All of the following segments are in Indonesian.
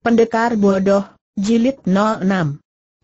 Pendekar Bodoh, Jilid 06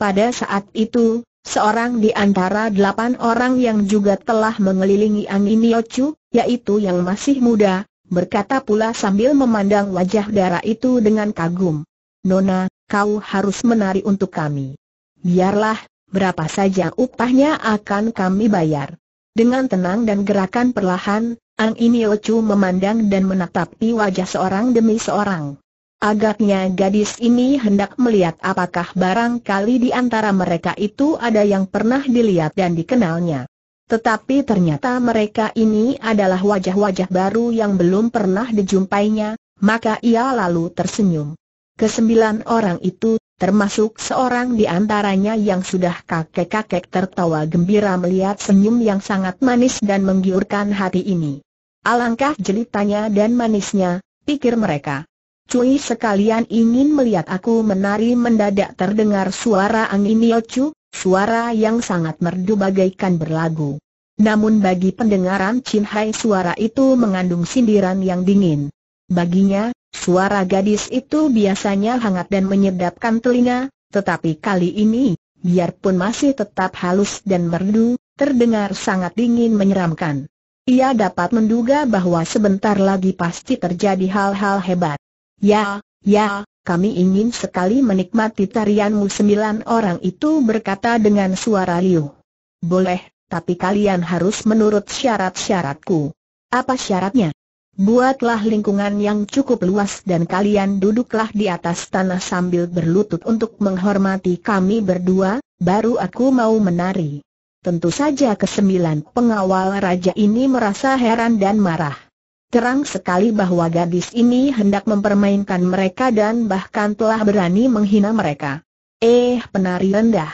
Pada saat itu, seorang di antara delapan orang yang juga telah mengelilingi Angin Yocu, yaitu yang masih muda, berkata pula sambil memandang wajah darah itu dengan kagum. Nona, kau harus menari untuk kami. Biarlah, berapa saja upahnya akan kami bayar. Dengan tenang dan gerakan perlahan, Ang Chu memandang dan menatapi wajah seorang demi seorang. Agaknya gadis ini hendak melihat apakah barangkali di antara mereka itu ada yang pernah dilihat dan dikenalnya. Tetapi ternyata mereka ini adalah wajah-wajah baru yang belum pernah dijumpainya, maka ia lalu tersenyum. Kesembilan orang itu, termasuk seorang di antaranya yang sudah kakek-kakek tertawa gembira melihat senyum yang sangat manis dan menggiurkan hati ini. Alangkah jelitanya dan manisnya, pikir mereka. Cui sekalian ingin melihat aku menari mendadak terdengar suara angin Yocu, suara yang sangat merdu bagaikan berlagu. Namun bagi pendengaran Chin Hai suara itu mengandung sindiran yang dingin. Baginya, suara gadis itu biasanya hangat dan menyedapkan telinga, tetapi kali ini, biarpun masih tetap halus dan merdu, terdengar sangat dingin menyeramkan. Ia dapat menduga bahwa sebentar lagi pasti terjadi hal-hal hebat. Ya, ya, kami ingin sekali menikmati tarianmu sembilan orang itu berkata dengan suara liu. Boleh, tapi kalian harus menurut syarat-syaratku. Apa syaratnya? Buatlah lingkungan yang cukup luas dan kalian duduklah di atas tanah sambil berlutut untuk menghormati kami berdua, baru aku mau menari. Tentu saja kesembilan pengawal raja ini merasa heran dan marah. Terang sekali bahwa gadis ini hendak mempermainkan mereka dan bahkan telah berani menghina mereka. Eh penari rendah.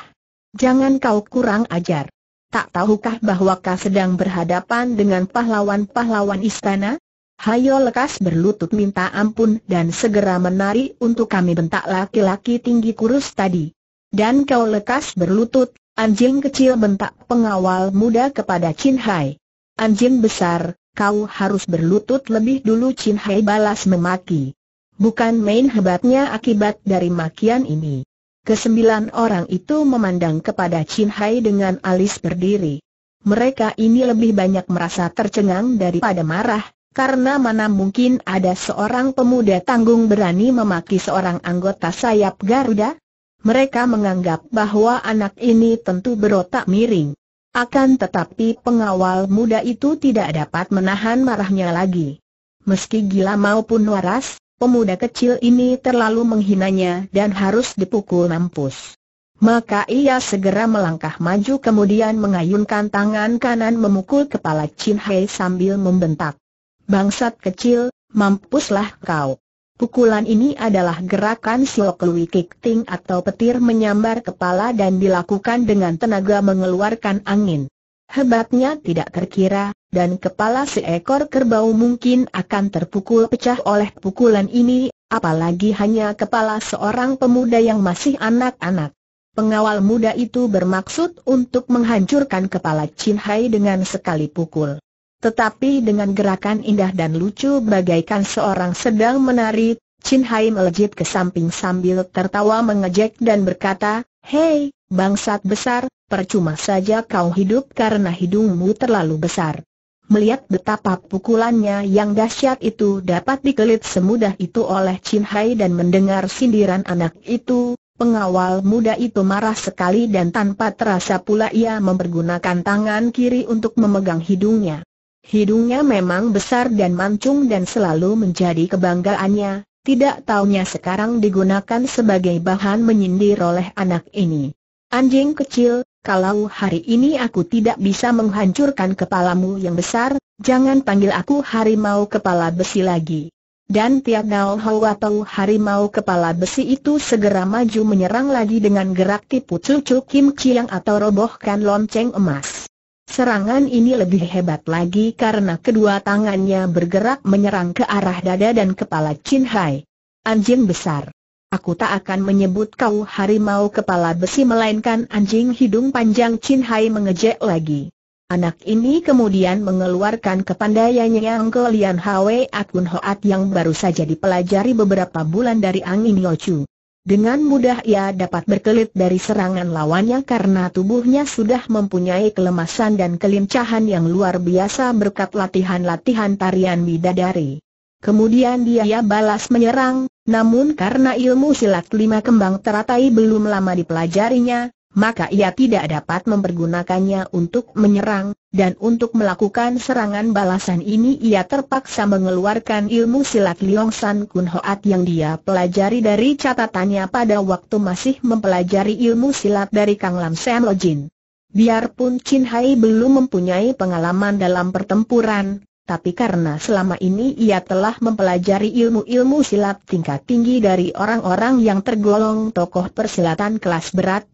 Jangan kau kurang ajar. Tak tahukah bahwa kau sedang berhadapan dengan pahlawan-pahlawan istana? Hayo lekas berlutut minta ampun dan segera menari untuk kami bentak laki-laki tinggi kurus tadi. Dan kau lekas berlutut, anjing kecil bentak pengawal muda kepada Chin Hai. Anjing besar, kau harus berlutut lebih dulu Chin Hai balas memaki. Bukan main hebatnya akibat dari makian ini. Kesembilan orang itu memandang kepada Chin Hai dengan alis berdiri. Mereka ini lebih banyak merasa tercengang daripada marah, karena mana mungkin ada seorang pemuda tanggung berani memaki seorang anggota sayap Garuda? Mereka menganggap bahwa anak ini tentu berotak miring. Akan tetapi pengawal muda itu tidak dapat menahan marahnya lagi. Meski gila maupun waras, pemuda kecil ini terlalu menghinanya dan harus dipukul mampus. Maka ia segera melangkah maju kemudian mengayunkan tangan kanan memukul kepala Chin Hei sambil membentak. Bangsat kecil, mampuslah kau. Pukulan ini adalah gerakan Siok Lui Kik atau petir menyambar kepala dan dilakukan dengan tenaga mengeluarkan angin. Hebatnya tidak terkira, dan kepala seekor kerbau mungkin akan terpukul pecah oleh pukulan ini, apalagi hanya kepala seorang pemuda yang masih anak-anak. Pengawal muda itu bermaksud untuk menghancurkan kepala Chin Hai dengan sekali pukul. Tetapi dengan gerakan indah dan lucu bagaikan seorang sedang menari, Chin Hai melejit ke samping sambil tertawa mengejek dan berkata, Hei, bangsat besar, percuma saja kau hidup karena hidungmu terlalu besar. Melihat betapa pukulannya yang dahsyat itu dapat dikelit semudah itu oleh Chin Hai dan mendengar sindiran anak itu, pengawal muda itu marah sekali dan tanpa terasa pula ia mempergunakan tangan kiri untuk memegang hidungnya. Hidungnya memang besar dan mancung dan selalu menjadi kebanggaannya, tidak taunya sekarang digunakan sebagai bahan menyindir oleh anak ini. Anjing kecil, kalau hari ini aku tidak bisa menghancurkan kepalamu yang besar, jangan panggil aku harimau kepala besi lagi. Dan tiap Nao Hau atau harimau kepala besi itu segera maju menyerang lagi dengan gerak tipu cucu kimchi yang atau robohkan lonceng emas. Serangan ini lebih hebat lagi karena kedua tangannya bergerak menyerang ke arah dada dan kepala Chin Hai. Anjing besar. Aku tak akan menyebut kau harimau kepala besi melainkan anjing hidung panjang Chin Hai mengejek lagi. Anak ini kemudian mengeluarkan kepandaiannya yang Lian Hwe Akun Hoat yang baru saja dipelajari beberapa bulan dari Angin Yochu. Dengan mudah ia dapat berkelit dari serangan lawannya karena tubuhnya sudah mempunyai kelemasan dan kelincahan yang luar biasa berkat latihan-latihan tarian bidadari. Kemudian dia balas menyerang, namun karena ilmu silat lima kembang teratai belum lama dipelajarinya, maka ia tidak dapat mempergunakannya untuk menyerang, dan untuk melakukan serangan balasan ini ia terpaksa mengeluarkan ilmu silat Liong San Kun Hoat yang dia pelajari dari catatannya pada waktu masih mempelajari ilmu silat dari Kang Lam Sam Lojin. Biarpun Chin Hai belum mempunyai pengalaman dalam pertempuran, tapi karena selama ini ia telah mempelajari ilmu-ilmu silat tingkat tinggi dari orang-orang yang tergolong tokoh persilatan kelas berat,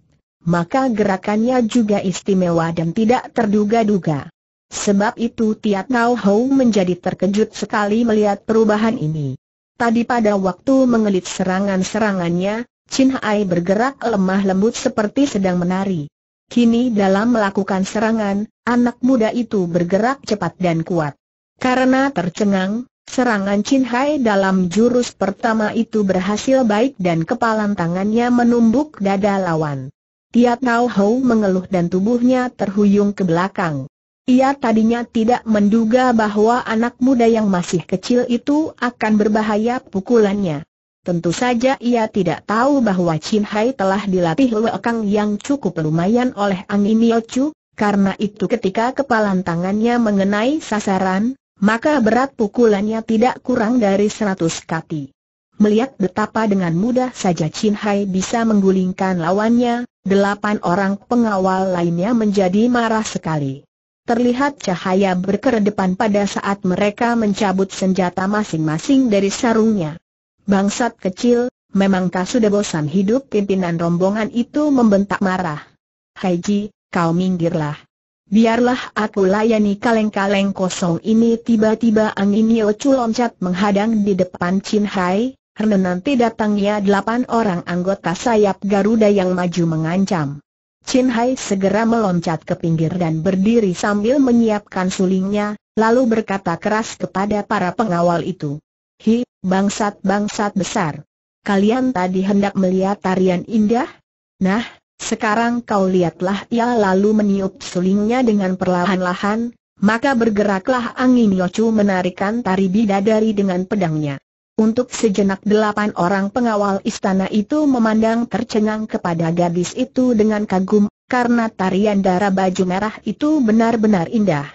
maka gerakannya juga istimewa dan tidak terduga-duga. Sebab itu Tiat Nau Hou menjadi terkejut sekali melihat perubahan ini. Tadi pada waktu mengelit serangan-serangannya, Chin Hai bergerak lemah lembut seperti sedang menari. Kini dalam melakukan serangan, anak muda itu bergerak cepat dan kuat. Karena tercengang, serangan Chin Hai dalam jurus pertama itu berhasil baik dan kepalan tangannya menumbuk dada lawan. Tia Tau Hou mengeluh dan tubuhnya terhuyung ke belakang. Ia tadinya tidak menduga bahwa anak muda yang masih kecil itu akan berbahaya pukulannya. Tentu saja ia tidak tahu bahwa Chin Hai telah dilatih lekang yang cukup lumayan oleh Ang Inio Chu, karena itu ketika kepalan tangannya mengenai sasaran, maka berat pukulannya tidak kurang dari 100 kati. Melihat betapa dengan mudah saja Chin Hai bisa menggulingkan lawannya, delapan orang pengawal lainnya menjadi marah sekali. Terlihat cahaya berkeredepan pada saat mereka mencabut senjata masing-masing dari sarungnya. Bangsat kecil, memangkah sudah bosan hidup pimpinan rombongan itu membentak marah. Ji, kau minggirlah. Biarlah aku layani kaleng-kaleng kosong ini tiba-tiba angin Chu loncat menghadang di depan Chin Hai, Herne nanti datangnya delapan orang anggota sayap Garuda yang maju mengancam. Chin Hai segera meloncat ke pinggir dan berdiri sambil menyiapkan sulingnya, lalu berkata keras kepada para pengawal itu. Hi, bangsat-bangsat besar. Kalian tadi hendak melihat tarian indah? Nah, sekarang kau lihatlah ia lalu meniup sulingnya dengan perlahan-lahan, maka bergeraklah angin Yocu menarikan tari bidadari dengan pedangnya. Untuk sejenak delapan orang pengawal istana itu memandang tercengang kepada gadis itu dengan kagum, karena tarian darah baju merah itu benar-benar indah.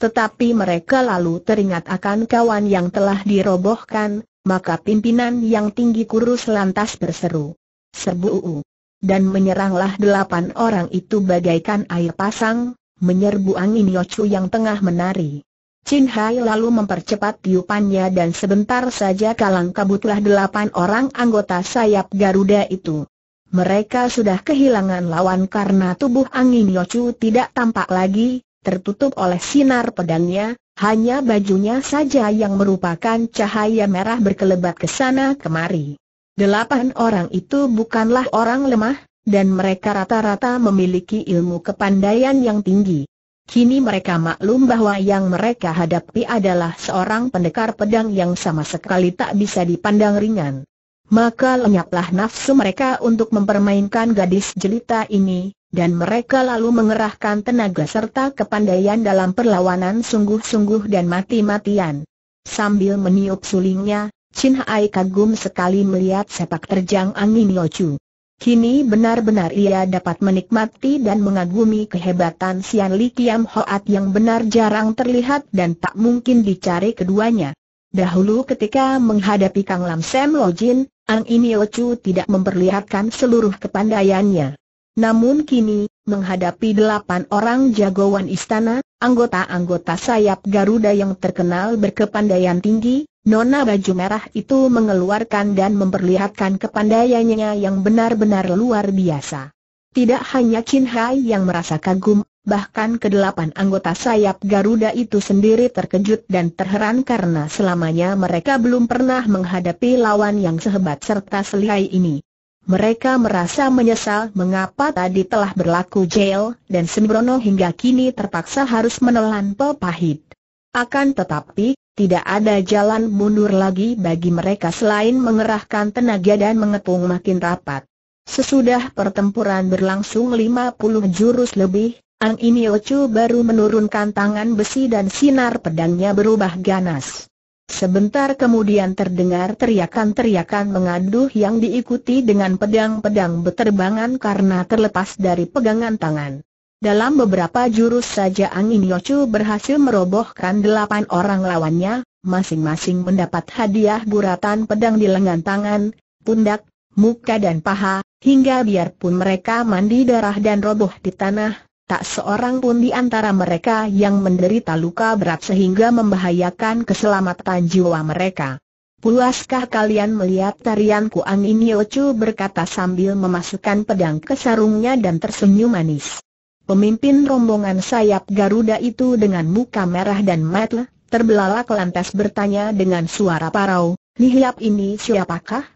Tetapi mereka lalu teringat akan kawan yang telah dirobohkan, maka pimpinan yang tinggi kurus lantas berseru. Serbu! uu. Dan menyeranglah delapan orang itu bagaikan air pasang, menyerbu angin yocu yang tengah menari. Chin Hai lalu mempercepat tiupannya dan sebentar saja kalang kabutlah delapan orang anggota sayap Garuda itu. Mereka sudah kehilangan lawan karena tubuh angin Yochu tidak tampak lagi, tertutup oleh sinar pedangnya, hanya bajunya saja yang merupakan cahaya merah berkelebat ke sana kemari. Delapan orang itu bukanlah orang lemah, dan mereka rata-rata memiliki ilmu kepandaian yang tinggi. Kini mereka maklum bahwa yang mereka hadapi adalah seorang pendekar pedang yang sama sekali tak bisa dipandang ringan. Maka lenyaplah nafsu mereka untuk mempermainkan gadis jelita ini, dan mereka lalu mengerahkan tenaga serta kepandaian dalam perlawanan sungguh-sungguh dan mati-matian. Sambil meniup sulingnya, Chin Hai kagum sekali melihat sepak terjang angin Yochu. Kini benar-benar ia dapat menikmati dan mengagumi kehebatan Sian Li Kiam Hoat yang benar jarang terlihat dan tak mungkin dicari keduanya. Dahulu ketika menghadapi Kang Lam Sam Lojin, Ang Inio Chu tidak memperlihatkan seluruh kepandaiannya. Namun kini, menghadapi delapan orang jagoan istana, anggota-anggota sayap Garuda yang terkenal berkepandaian tinggi, Nona baju merah itu mengeluarkan dan memperlihatkan kepandaiannya yang benar-benar luar biasa. Tidak hanya Chin Hai yang merasa kagum, bahkan kedelapan anggota sayap Garuda itu sendiri terkejut dan terheran karena selamanya mereka belum pernah menghadapi lawan yang sehebat serta selihai ini. Mereka merasa menyesal mengapa tadi telah berlaku jail, dan Sembrono hingga kini terpaksa harus menelan pepahit. Akan tetapi, tidak ada jalan mundur lagi bagi mereka selain mengerahkan tenaga dan mengepung makin rapat. Sesudah pertempuran berlangsung 50 jurus lebih, Ang Chu baru menurunkan tangan besi dan sinar pedangnya berubah ganas. Sebentar kemudian terdengar teriakan-teriakan mengaduh yang diikuti dengan pedang-pedang berterbangan karena terlepas dari pegangan tangan. Dalam beberapa jurus saja Angin Yocu berhasil merobohkan delapan orang lawannya, masing-masing mendapat hadiah guratan pedang di lengan tangan, pundak, muka dan paha, hingga biarpun mereka mandi darah dan roboh di tanah, tak seorang pun di antara mereka yang menderita luka berat sehingga membahayakan keselamatan jiwa mereka. Puaskah kalian melihat tarianku Angin Yocu berkata sambil memasukkan pedang ke sarungnya dan tersenyum manis. Pemimpin rombongan sayap Garuda itu dengan muka merah dan mata terbelalak lantas bertanya dengan suara parau, Nihiap ini siapakah?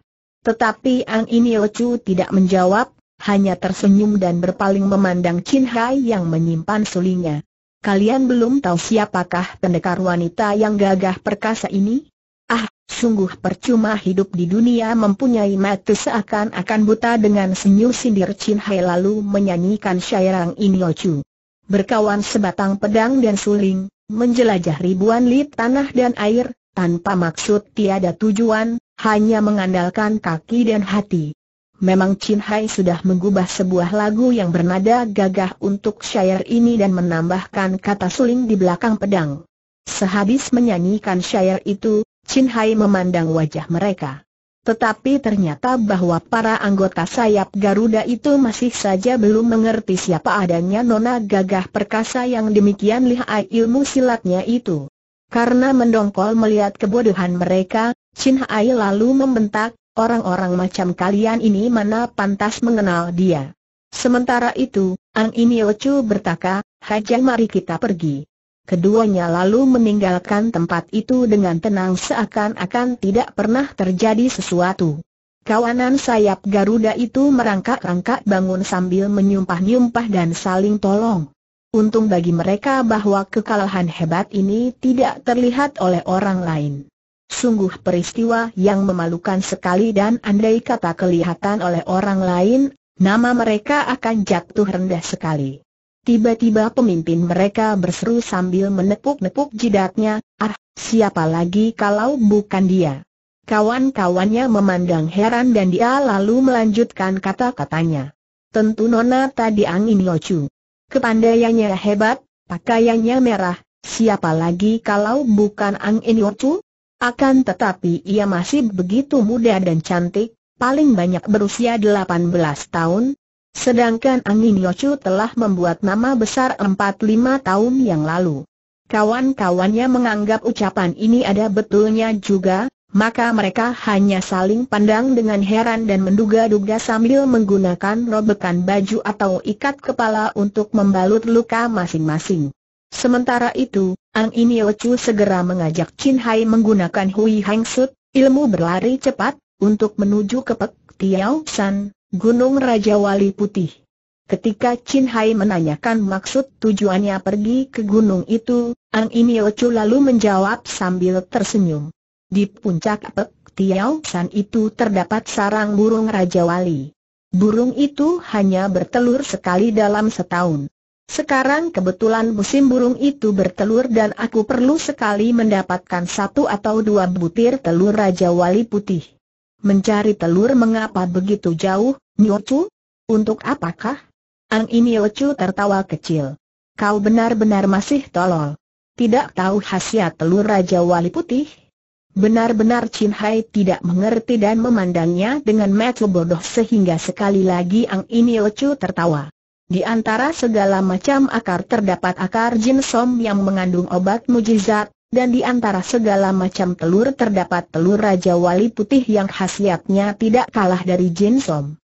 Tetapi Ang ini lecu tidak menjawab, hanya tersenyum dan berpaling memandang Chin Hai yang menyimpan sulingnya. Kalian belum tahu siapakah pendekar wanita yang gagah perkasa ini? Ah, sungguh percuma hidup di dunia mempunyai mata seakan-akan buta dengan senyum sindir Chin Hai lalu menyanyikan syairang Inyo Chu. Berkawan sebatang pedang dan suling, menjelajah ribuan lit tanah dan air, tanpa maksud tiada tujuan, hanya mengandalkan kaki dan hati. Memang Chin Hai sudah mengubah sebuah lagu yang bernada gagah untuk syair ini dan menambahkan kata suling di belakang pedang. Sehabis menyanyikan syair itu, Chin Hai memandang wajah mereka. Tetapi ternyata bahwa para anggota sayap Garuda itu masih saja belum mengerti siapa adanya nona gagah perkasa yang demikian lihai ilmu silatnya itu. Karena mendongkol melihat kebodohan mereka, Chin Hai lalu membentak, orang-orang macam kalian ini mana pantas mengenal dia. Sementara itu, Ang Chu bertaka, Hajar mari kita pergi. Keduanya lalu meninggalkan tempat itu dengan tenang seakan-akan tidak pernah terjadi sesuatu. Kawanan sayap Garuda itu merangkak-rangkak bangun sambil menyumpah-nyumpah dan saling tolong. Untung bagi mereka bahwa kekalahan hebat ini tidak terlihat oleh orang lain. Sungguh peristiwa yang memalukan sekali dan andai kata kelihatan oleh orang lain, nama mereka akan jatuh rendah sekali. Tiba-tiba pemimpin mereka berseru sambil menepuk-nepuk jidatnya, ah, siapa lagi kalau bukan dia. Kawan-kawannya memandang heran dan dia lalu melanjutkan kata-katanya. Tentu Nona tadi Angin Yocu. Kepandaiannya hebat, pakaiannya merah, siapa lagi kalau bukan Angin Yocu? Akan tetapi ia masih begitu muda dan cantik, paling banyak berusia 18 tahun, Sedangkan angin Yochu telah membuat nama besar 4-5 tahun yang lalu. Kawan-kawannya menganggap ucapan ini ada betulnya juga, maka mereka hanya saling pandang dengan heran dan menduga-duga sambil menggunakan robekan baju atau ikat kepala untuk membalut luka masing-masing. Sementara itu, Ang In Yochu segera mengajak Chin Hai menggunakan Hui Hang Sut, ilmu berlari cepat, untuk menuju ke Pek Tiao San, Gunung Raja Wali Putih. Ketika Chin Hai menanyakan maksud tujuannya pergi ke gunung itu, Ang Inyocu lalu menjawab sambil tersenyum. Di puncak Pek Tiao San itu terdapat sarang burung Raja Wali. Burung itu hanya bertelur sekali dalam setahun. Sekarang kebetulan musim burung itu bertelur dan aku perlu sekali mendapatkan satu atau dua butir telur Raja Wali Putih. Mencari telur mengapa begitu jauh, Nyocu? Untuk apakah? Ang ini lecu tertawa kecil. Kau benar-benar masih tolol. Tidak tahu khasiat telur Raja Wali Putih? Benar-benar Chin Hai tidak mengerti dan memandangnya dengan mata bodoh sehingga sekali lagi Ang ini lecu tertawa. Di antara segala macam akar terdapat akar Jin Som yang mengandung obat mujizat, dan di antara segala macam telur terdapat telur Raja Wali Putih yang khasiatnya tidak kalah dari Jin Som.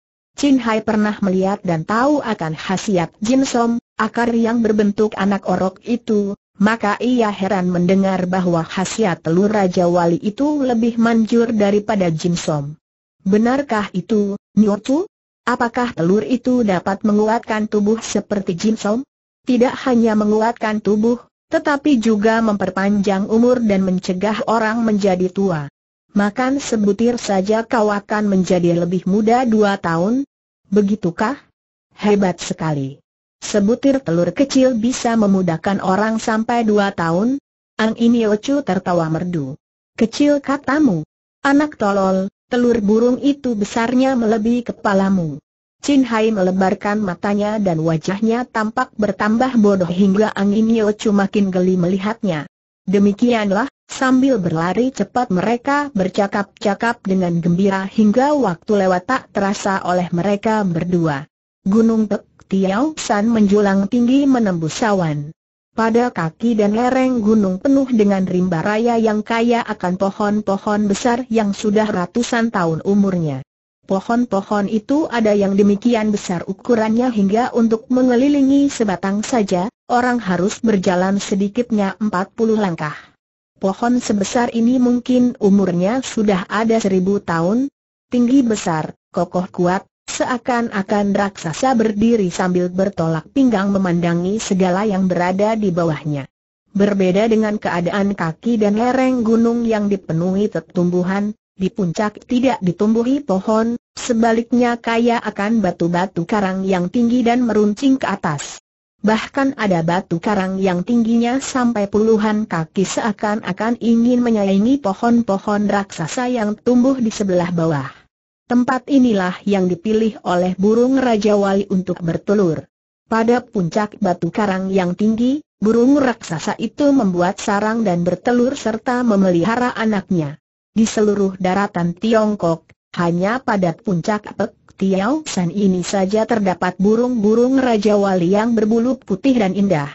Chin Hai pernah melihat dan tahu akan khasiat Jin Som, akar yang berbentuk anak orok itu, maka ia heran mendengar bahwa khasiat telur Raja Wali itu lebih manjur daripada Jin Som. Benarkah itu, Nyortu? Apakah telur itu dapat menguatkan tubuh seperti Jin Som? Tidak hanya menguatkan tubuh, tetapi juga memperpanjang umur dan mencegah orang menjadi tua. Makan sebutir saja kau akan menjadi lebih muda dua tahun, Begitukah? Hebat sekali. Sebutir telur kecil bisa memudahkan orang sampai dua tahun? Ang ocu tertawa merdu. Kecil katamu. Anak tolol, telur burung itu besarnya melebihi kepalamu. Chin Hai melebarkan matanya dan wajahnya tampak bertambah bodoh hingga angin Yochu makin geli melihatnya. Demikianlah, Sambil berlari cepat mereka bercakap-cakap dengan gembira hingga waktu lewat tak terasa oleh mereka berdua. Gunung Tek Tiau San menjulang tinggi menembus sawan. Pada kaki dan lereng gunung penuh dengan rimba raya yang kaya akan pohon-pohon besar yang sudah ratusan tahun umurnya. Pohon-pohon itu ada yang demikian besar ukurannya hingga untuk mengelilingi sebatang saja, orang harus berjalan sedikitnya 40 langkah. Pohon sebesar ini mungkin umurnya sudah ada seribu tahun, tinggi besar, kokoh kuat, seakan-akan raksasa berdiri sambil bertolak pinggang memandangi segala yang berada di bawahnya. Berbeda dengan keadaan kaki dan lereng gunung yang dipenuhi tertumbuhan, di puncak tidak ditumbuhi pohon, sebaliknya kaya akan batu-batu karang yang tinggi dan meruncing ke atas. Bahkan ada batu karang yang tingginya sampai puluhan kaki seakan-akan ingin menyaingi pohon-pohon raksasa yang tumbuh di sebelah bawah. Tempat inilah yang dipilih oleh burung Raja Wali untuk bertelur. Pada puncak batu karang yang tinggi, burung raksasa itu membuat sarang dan bertelur serta memelihara anaknya. Di seluruh daratan Tiongkok, hanya pada puncak Pek Tiao San ini saja terdapat burung-burung Raja Wali yang berbulu putih dan indah.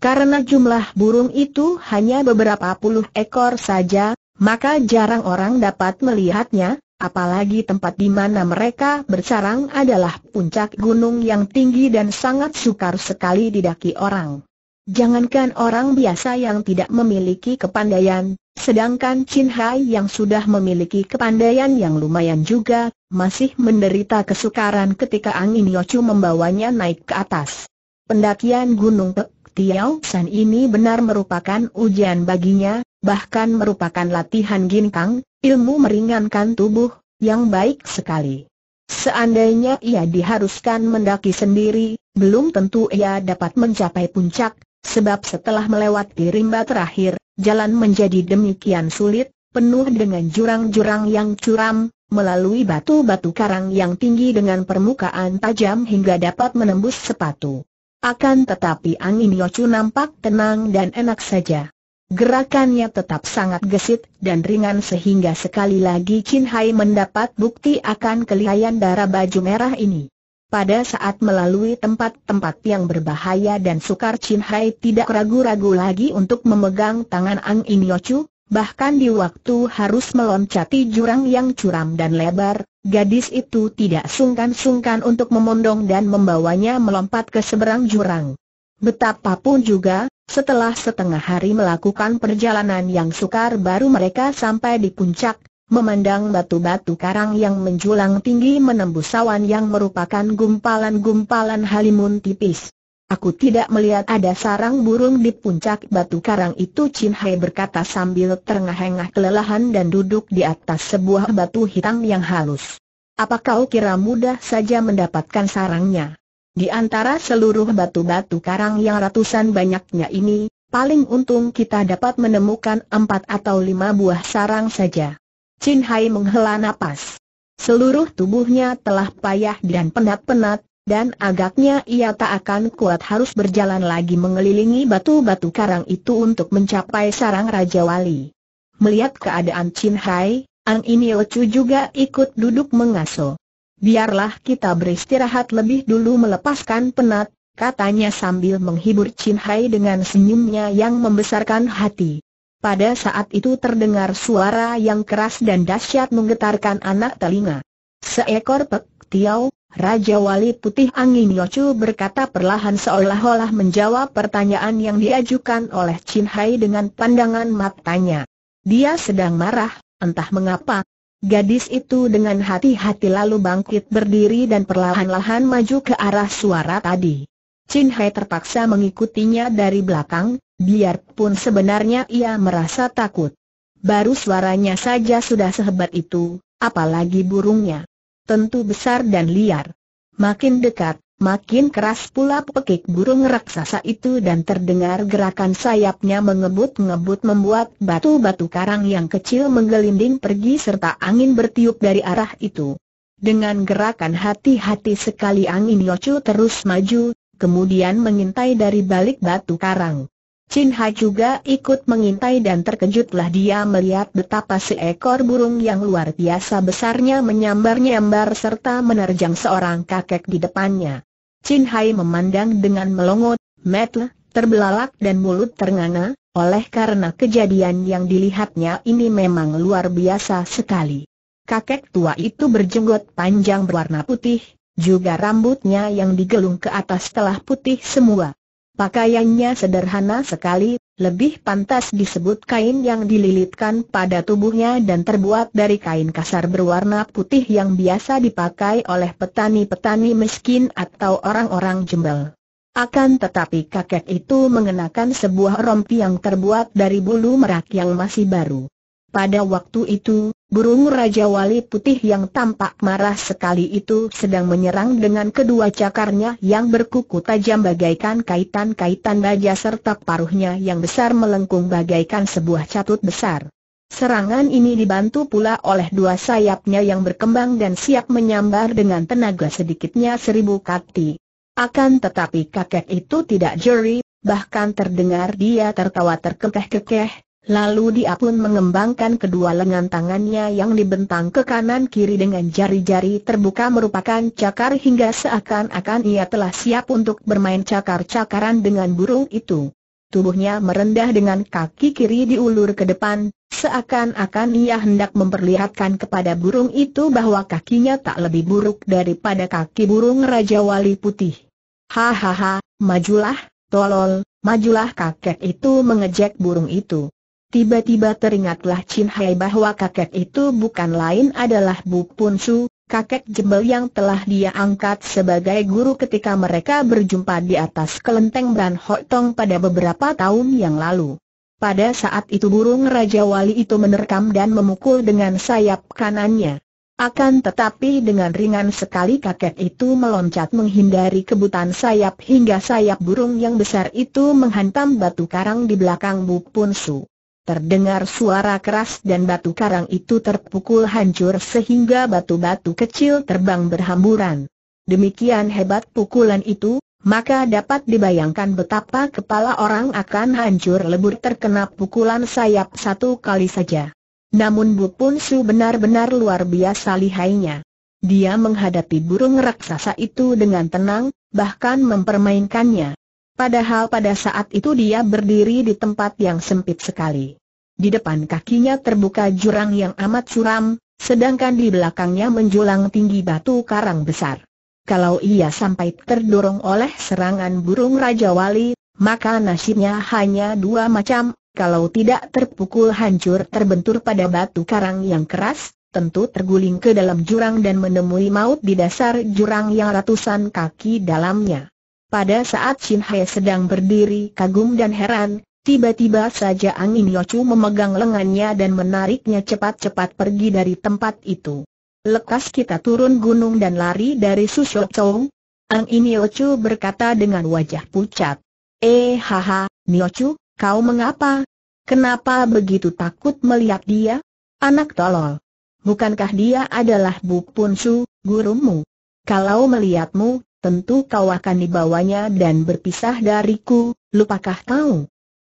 Karena jumlah burung itu hanya beberapa puluh ekor saja, maka jarang orang dapat melihatnya, apalagi tempat di mana mereka bersarang adalah puncak gunung yang tinggi dan sangat sukar sekali didaki orang. Jangankan orang biasa yang tidak memiliki kepandaian, Sedangkan Chin Hai yang sudah memiliki kepandaian yang lumayan juga, masih menderita kesukaran ketika angin Yochu membawanya naik ke atas. Pendakian Gunung Pek Tiao San ini benar merupakan ujian baginya, bahkan merupakan latihan ginkang, ilmu meringankan tubuh, yang baik sekali. Seandainya ia diharuskan mendaki sendiri, belum tentu ia dapat mencapai puncak, Sebab setelah melewati rimba terakhir, jalan menjadi demikian sulit, penuh dengan jurang-jurang yang curam, melalui batu-batu karang yang tinggi dengan permukaan tajam hingga dapat menembus sepatu. Akan tetapi angin Yocu nampak tenang dan enak saja. Gerakannya tetap sangat gesit dan ringan sehingga sekali lagi Chin Hai mendapat bukti akan kelihayan darah baju merah ini. Pada saat melalui tempat-tempat yang berbahaya dan sukar Chin Hai tidak ragu-ragu lagi untuk memegang tangan Ang In Yochu, bahkan di waktu harus meloncati jurang yang curam dan lebar, gadis itu tidak sungkan-sungkan untuk memondong dan membawanya melompat ke seberang jurang. Betapapun juga, setelah setengah hari melakukan perjalanan yang sukar baru mereka sampai di puncak, Memandang batu-batu karang yang menjulang tinggi menembus awan yang merupakan gumpalan-gumpalan halimun tipis. Aku tidak melihat ada sarang burung di puncak batu karang itu Chin Hai berkata sambil terengah-engah kelelahan dan duduk di atas sebuah batu hitam yang halus. Apa kau kira mudah saja mendapatkan sarangnya? Di antara seluruh batu-batu karang yang ratusan banyaknya ini, paling untung kita dapat menemukan empat atau lima buah sarang saja. Chin Hai menghela nafas. Seluruh tubuhnya telah payah dan penat-penat, dan agaknya ia tak akan kuat harus berjalan lagi mengelilingi batu-batu karang itu untuk mencapai sarang Raja Wali. Melihat keadaan Chin Hai, Ang Ini juga ikut duduk mengaso. Biarlah kita beristirahat lebih dulu melepaskan penat, katanya sambil menghibur Chin Hai dengan senyumnya yang membesarkan hati. Pada saat itu terdengar suara yang keras dan dahsyat menggetarkan anak telinga. Seekor Pek Tiau, Raja Wali Putih Angin Yocu berkata perlahan seolah-olah menjawab pertanyaan yang diajukan oleh Chin Hai dengan pandangan matanya. Dia sedang marah, entah mengapa. Gadis itu dengan hati-hati lalu bangkit berdiri dan perlahan-lahan maju ke arah suara tadi. Chin Hai terpaksa mengikutinya dari belakang, biarpun sebenarnya ia merasa takut. Baru suaranya saja sudah sehebat itu, apalagi burungnya. Tentu besar dan liar. Makin dekat, makin keras pula pekik burung raksasa itu dan terdengar gerakan sayapnya mengebut-ngebut membuat batu-batu karang yang kecil menggelinding pergi serta angin bertiup dari arah itu. Dengan gerakan hati-hati sekali angin Yocu terus maju, kemudian mengintai dari balik batu karang. Chin Ha juga ikut mengintai dan terkejutlah dia melihat betapa seekor burung yang luar biasa besarnya menyambar-nyambar serta menerjang seorang kakek di depannya. Chin Hai memandang dengan melongot, metle, terbelalak dan mulut ternganga, oleh karena kejadian yang dilihatnya ini memang luar biasa sekali. Kakek tua itu berjenggot panjang berwarna putih, juga rambutnya yang digelung ke atas telah putih semua. Pakaiannya sederhana sekali, lebih pantas disebut kain yang dililitkan pada tubuhnya dan terbuat dari kain kasar berwarna putih yang biasa dipakai oleh petani-petani miskin atau orang-orang jembel. Akan tetapi kakek itu mengenakan sebuah rompi yang terbuat dari bulu merak yang masih baru. Pada waktu itu, burung Raja Wali Putih yang tampak marah sekali itu sedang menyerang dengan kedua cakarnya yang berkuku tajam bagaikan kaitan-kaitan baja serta paruhnya yang besar melengkung bagaikan sebuah catut besar. Serangan ini dibantu pula oleh dua sayapnya yang berkembang dan siap menyambar dengan tenaga sedikitnya seribu kati. Akan tetapi kakek itu tidak jeri, bahkan terdengar dia tertawa terkekeh-kekeh, Lalu dia pun mengembangkan kedua lengan tangannya yang dibentang ke kanan kiri dengan jari-jari terbuka merupakan cakar hingga seakan-akan ia telah siap untuk bermain cakar-cakaran dengan burung itu. Tubuhnya merendah dengan kaki kiri diulur ke depan, seakan-akan ia hendak memperlihatkan kepada burung itu bahwa kakinya tak lebih buruk daripada kaki burung Raja Wali Putih. Hahaha, majulah, tolol, majulah kakek itu mengejek burung itu. Tiba-tiba teringatlah Chin Hai bahwa kakek itu bukan lain adalah Bu Pun Su, kakek jebel yang telah dia angkat sebagai guru ketika mereka berjumpa di atas kelenteng Bran Hotong Tong pada beberapa tahun yang lalu. Pada saat itu burung Raja Wali itu menerkam dan memukul dengan sayap kanannya. Akan tetapi dengan ringan sekali kakek itu meloncat menghindari kebutan sayap hingga sayap burung yang besar itu menghantam batu karang di belakang Bu Pun Su. Terdengar suara keras dan batu karang itu terpukul hancur sehingga batu-batu kecil terbang berhamburan. Demikian hebat pukulan itu, maka dapat dibayangkan betapa kepala orang akan hancur lebur terkena pukulan sayap satu kali saja. Namun Bu Pun Su benar-benar luar biasa lihainya. Dia menghadapi burung raksasa itu dengan tenang, bahkan mempermainkannya. Padahal pada saat itu dia berdiri di tempat yang sempit sekali. Di depan kakinya terbuka jurang yang amat suram, sedangkan di belakangnya menjulang tinggi batu karang besar. Kalau ia sampai terdorong oleh serangan burung Raja Wali, maka nasibnya hanya dua macam, kalau tidak terpukul hancur terbentur pada batu karang yang keras, tentu terguling ke dalam jurang dan menemui maut di dasar jurang yang ratusan kaki dalamnya. Pada saat Shin He sedang berdiri kagum dan heran, tiba-tiba saja angin Yochu memegang lengannya dan menariknya cepat-cepat pergi dari tempat itu. Lekas kita turun gunung dan lari dari Susho Chong. Angin Yochu berkata dengan wajah pucat. Eh haha, Niochu, kau mengapa? Kenapa begitu takut melihat dia? Anak tolol. Bukankah dia adalah Buk Punsu, gurumu? Kalau melihatmu, tentu kau akan dibawanya dan berpisah dariku, lupakah kau?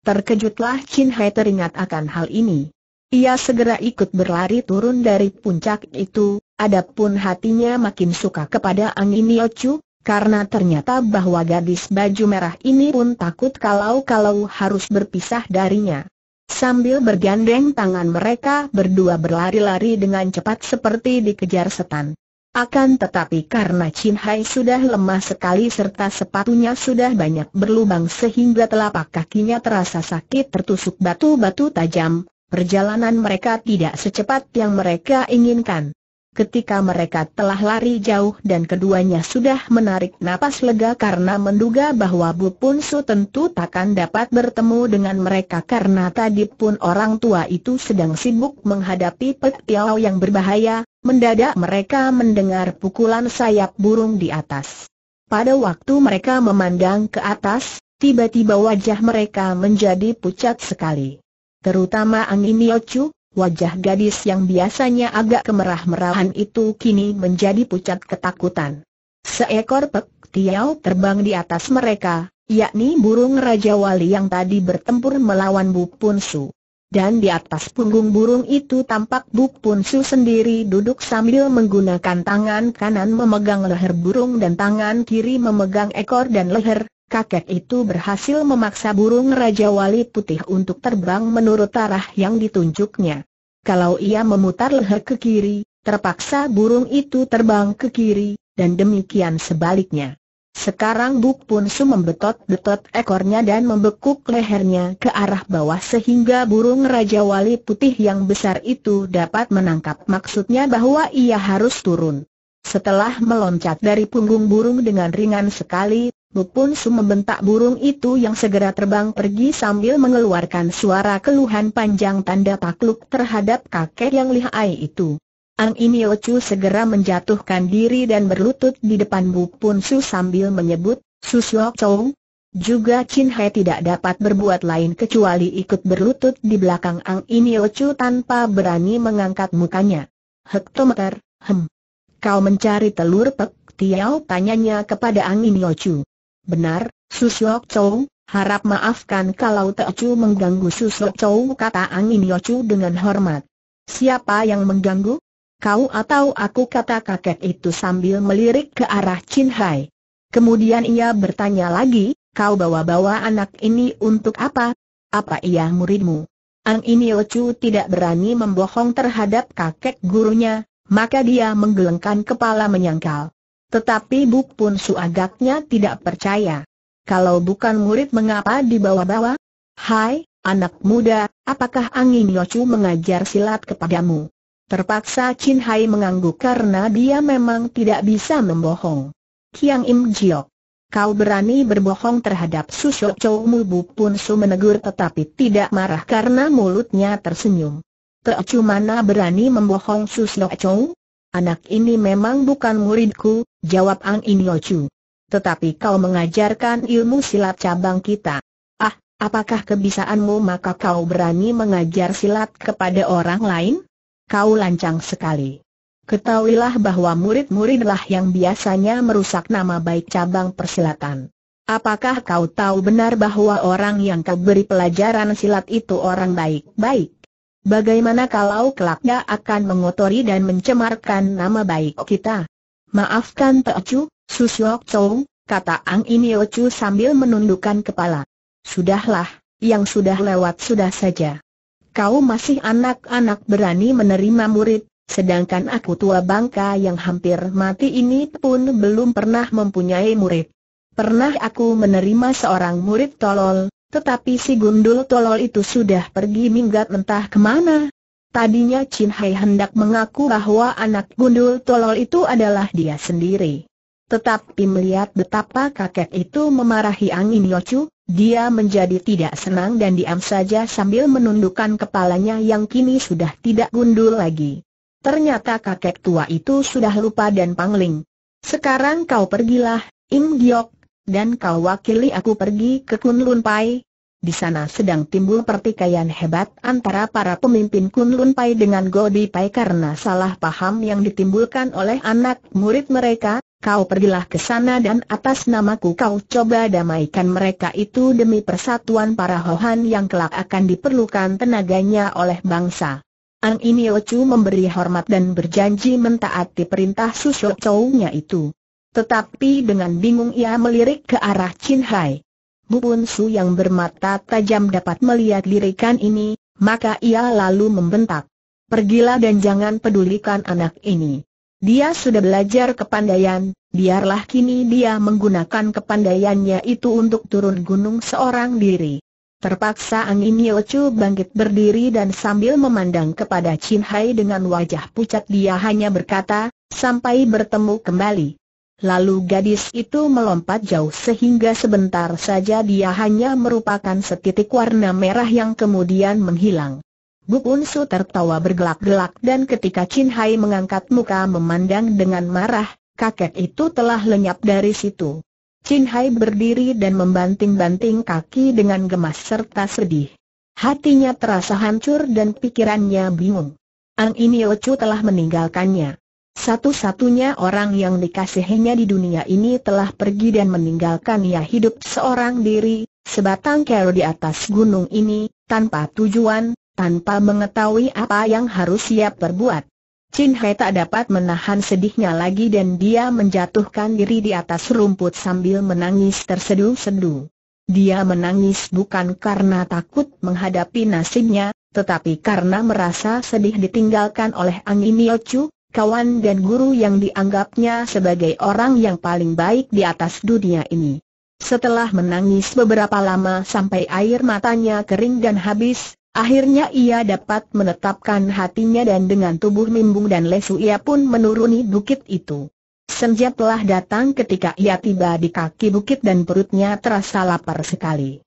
Terkejutlah Chin Hai teringat akan hal ini. Ia segera ikut berlari turun dari puncak itu, adapun hatinya makin suka kepada Angin Yochu, karena ternyata bahwa gadis baju merah ini pun takut kalau-kalau harus berpisah darinya. Sambil bergandeng tangan mereka berdua berlari-lari dengan cepat seperti dikejar setan. Akan tetapi karena Chin Hai sudah lemah sekali serta sepatunya sudah banyak berlubang sehingga telapak kakinya terasa sakit tertusuk batu-batu tajam, perjalanan mereka tidak secepat yang mereka inginkan. Ketika mereka telah lari jauh dan keduanya sudah menarik napas lega karena menduga bahwa Bu Pun Su tentu takkan dapat bertemu dengan mereka karena tadi pun orang tua itu sedang sibuk menghadapi Pek Tiao yang berbahaya, Mendadak mereka mendengar pukulan sayap burung di atas. Pada waktu mereka memandang ke atas, tiba-tiba wajah mereka menjadi pucat sekali. Terutama Angin Yocu, wajah gadis yang biasanya agak kemerah-merahan itu kini menjadi pucat ketakutan. Seekor pek tiau terbang di atas mereka, yakni burung Raja Wali yang tadi bertempur melawan Bu Punsu dan di atas punggung burung itu tampak Buk Pun Su sendiri duduk sambil menggunakan tangan kanan memegang leher burung dan tangan kiri memegang ekor dan leher. Kakek itu berhasil memaksa burung Raja Wali Putih untuk terbang menurut arah yang ditunjuknya. Kalau ia memutar leher ke kiri, terpaksa burung itu terbang ke kiri, dan demikian sebaliknya. Sekarang Buk Pun Su membetot-betot ekornya dan membekuk lehernya ke arah bawah sehingga burung Raja Wali Putih yang besar itu dapat menangkap maksudnya bahwa ia harus turun. Setelah meloncat dari punggung burung dengan ringan sekali, Buk Pun Su membentak burung itu yang segera terbang pergi sambil mengeluarkan suara keluhan panjang tanda takluk terhadap kakek yang lihai itu. Ang Inio Chu segera menjatuhkan diri dan berlutut di depan Bu Pun Su sambil menyebut, Su Siok Chou. Juga Chin Hai tidak dapat berbuat lain kecuali ikut berlutut di belakang Ang Inio Chu tanpa berani mengangkat mukanya. Hektometer, hem. Kau mencari telur pek, Tiao tanyanya kepada Ang Inio Chu. Benar, Su Siok Chou. harap maafkan kalau Chu mengganggu Su Siok Chou kata Ang Inio Chu dengan hormat. Siapa yang mengganggu? kau atau aku kata kakek itu sambil melirik ke arah Chin Hai. Kemudian ia bertanya lagi, kau bawa-bawa anak ini untuk apa? Apa ia muridmu? Ang ini lecu tidak berani membohong terhadap kakek gurunya, maka dia menggelengkan kepala menyangkal. Tetapi Buk Pun Su tidak percaya. Kalau bukan murid mengapa dibawa-bawa? Hai, anak muda, apakah angin Yocu mengajar silat kepadamu? Terpaksa Chin Hai mengangguk karena dia memang tidak bisa membohong. Kiang Im Jiok. Kau berani berbohong terhadap Susok Chow Mu Bu Pun Su menegur tetapi tidak marah karena mulutnya tersenyum. Teocu mana berani membohong Susok Chow? Anak ini memang bukan muridku, jawab Ang In Yochu. Tetapi kau mengajarkan ilmu silat cabang kita. Ah, apakah kebiasaanmu maka kau berani mengajar silat kepada orang lain? kau lancang sekali. Ketahuilah bahwa murid-muridlah yang biasanya merusak nama baik cabang persilatan. Apakah kau tahu benar bahwa orang yang kau beri pelajaran silat itu orang baik-baik? Bagaimana kalau kelaknya akan mengotori dan mencemarkan nama baik kita? Maafkan Teocu, Susyok Chou, kata Ang Iniocu sambil menundukkan kepala. Sudahlah, yang sudah lewat sudah saja kau masih anak-anak berani menerima murid, sedangkan aku tua bangka yang hampir mati ini pun belum pernah mempunyai murid. Pernah aku menerima seorang murid tolol, tetapi si gundul tolol itu sudah pergi minggat entah kemana. Tadinya Chin Hai hendak mengaku bahwa anak gundul tolol itu adalah dia sendiri. Tetapi melihat betapa kakek itu memarahi Angin Yocu, dia menjadi tidak senang dan diam saja sambil menundukkan kepalanya yang kini sudah tidak gundul lagi. Ternyata kakek tua itu sudah lupa dan pangling. Sekarang kau pergilah, Im Giok, dan kau wakili aku pergi ke Kunlun Pai, di sana sedang timbul pertikaian hebat antara para pemimpin Kunlun Pai dengan Godi Pai karena salah paham yang ditimbulkan oleh anak murid mereka. Kau pergilah ke sana dan atas namaku kau coba damaikan mereka itu demi persatuan para Hohan yang kelak akan diperlukan tenaganya oleh bangsa. Ang Iniochu memberi hormat dan berjanji mentaati perintah Susho cowoknya itu. Tetapi dengan bingung ia melirik ke arah Chin Hai. Bu Su yang bermata tajam dapat melihat lirikan ini, maka ia lalu membentak. Pergilah dan jangan pedulikan anak ini. Dia sudah belajar kepandaian, biarlah kini dia menggunakan kepandaiannya itu untuk turun gunung seorang diri. Terpaksa Angin Chu bangkit berdiri dan sambil memandang kepada Chin Hai dengan wajah pucat dia hanya berkata, sampai bertemu kembali. Lalu gadis itu melompat jauh sehingga sebentar saja dia hanya merupakan setitik warna merah yang kemudian menghilang. Bu Unsu tertawa bergelak-gelak dan ketika Chin Hai mengangkat muka memandang dengan marah, kakek itu telah lenyap dari situ. Chin Hai berdiri dan membanting-banting kaki dengan gemas serta sedih. Hatinya terasa hancur dan pikirannya bingung. Ang Chu telah meninggalkannya. Satu-satunya orang yang dikasihinya di dunia ini telah pergi dan meninggalkan ia hidup seorang diri, sebatang kero di atas gunung ini, tanpa tujuan, tanpa mengetahui apa yang harus ia perbuat. Chin Hai tak dapat menahan sedihnya lagi dan dia menjatuhkan diri di atas rumput sambil menangis terseduh sedu Dia menangis bukan karena takut menghadapi nasibnya, tetapi karena merasa sedih ditinggalkan oleh Angin Yochu, kawan dan guru yang dianggapnya sebagai orang yang paling baik di atas dunia ini. Setelah menangis beberapa lama sampai air matanya kering dan habis, akhirnya ia dapat menetapkan hatinya dan dengan tubuh mimbung dan lesu ia pun menuruni bukit itu. Senja telah datang ketika ia tiba di kaki bukit dan perutnya terasa lapar sekali.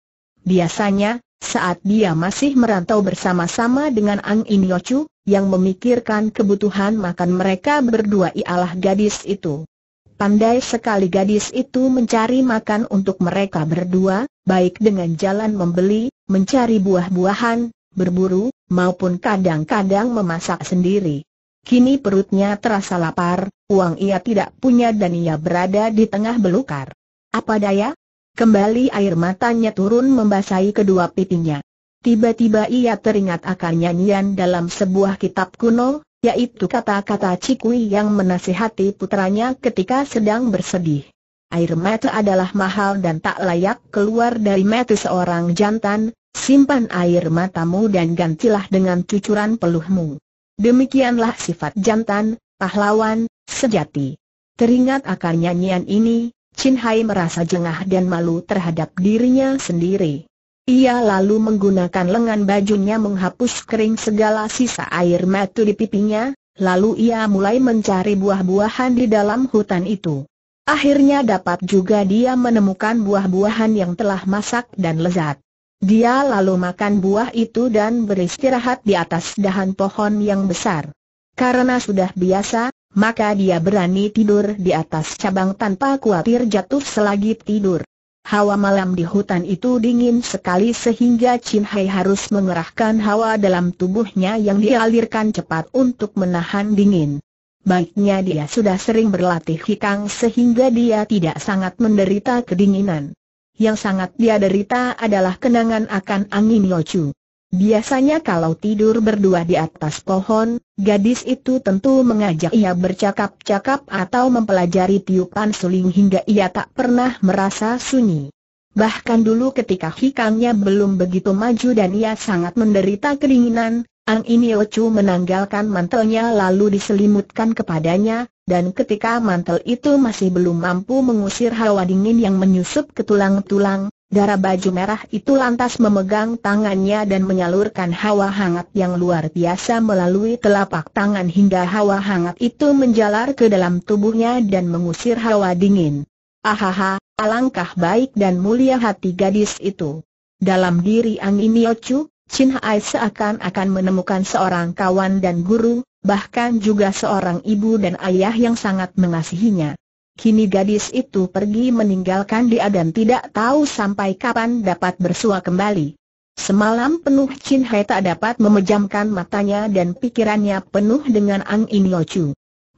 Biasanya, saat dia masih merantau bersama-sama dengan Ang In Yochu, yang memikirkan kebutuhan makan mereka berdua ialah gadis itu. Pandai sekali gadis itu mencari makan untuk mereka berdua, baik dengan jalan membeli, mencari buah-buahan, berburu, maupun kadang-kadang memasak sendiri. Kini perutnya terasa lapar, uang ia tidak punya dan ia berada di tengah belukar. Apa daya, Kembali air matanya turun membasahi kedua pipinya. Tiba-tiba ia teringat akan nyanyian dalam sebuah kitab kuno, yaitu kata-kata Cikui yang menasihati putranya ketika sedang bersedih. Air mata adalah mahal dan tak layak keluar dari mata seorang jantan, simpan air matamu dan gantilah dengan cucuran peluhmu. Demikianlah sifat jantan, pahlawan, sejati. Teringat akan nyanyian ini, Chin Hai merasa jengah dan malu terhadap dirinya sendiri. Ia lalu menggunakan lengan bajunya menghapus kering segala sisa air mata di pipinya, lalu ia mulai mencari buah-buahan di dalam hutan itu. Akhirnya dapat juga dia menemukan buah-buahan yang telah masak dan lezat. Dia lalu makan buah itu dan beristirahat di atas dahan pohon yang besar. Karena sudah biasa, maka dia berani tidur di atas cabang tanpa khawatir jatuh selagi tidur. Hawa malam di hutan itu dingin sekali sehingga Chin Hai harus mengerahkan hawa dalam tubuhnya yang dialirkan cepat untuk menahan dingin. Baiknya dia sudah sering berlatih hikang sehingga dia tidak sangat menderita kedinginan. Yang sangat dia derita adalah kenangan akan angin locu. Biasanya kalau tidur berdua di atas pohon, Gadis itu tentu mengajak ia bercakap-cakap atau mempelajari tiupan suling hingga ia tak pernah merasa sunyi. Bahkan dulu ketika hikangnya belum begitu maju dan ia sangat menderita keringinan, Ang Iniochu menanggalkan mantelnya lalu diselimutkan kepadanya, dan ketika mantel itu masih belum mampu mengusir hawa dingin yang menyusup ke tulang-tulang, Darah baju merah itu lantas memegang tangannya dan menyalurkan hawa hangat yang luar biasa melalui telapak tangan hingga hawa hangat itu menjalar ke dalam tubuhnya dan mengusir hawa dingin. Ahaha, alangkah baik dan mulia hati gadis itu. Dalam diri Ang Iniochu, Chin Hai seakan-akan menemukan seorang kawan dan guru, bahkan juga seorang ibu dan ayah yang sangat mengasihinya. Kini gadis itu pergi meninggalkan dia dan tidak tahu sampai kapan dapat bersua kembali. Semalam penuh Chin Hai tak dapat memejamkan matanya dan pikirannya penuh dengan Ang In Yo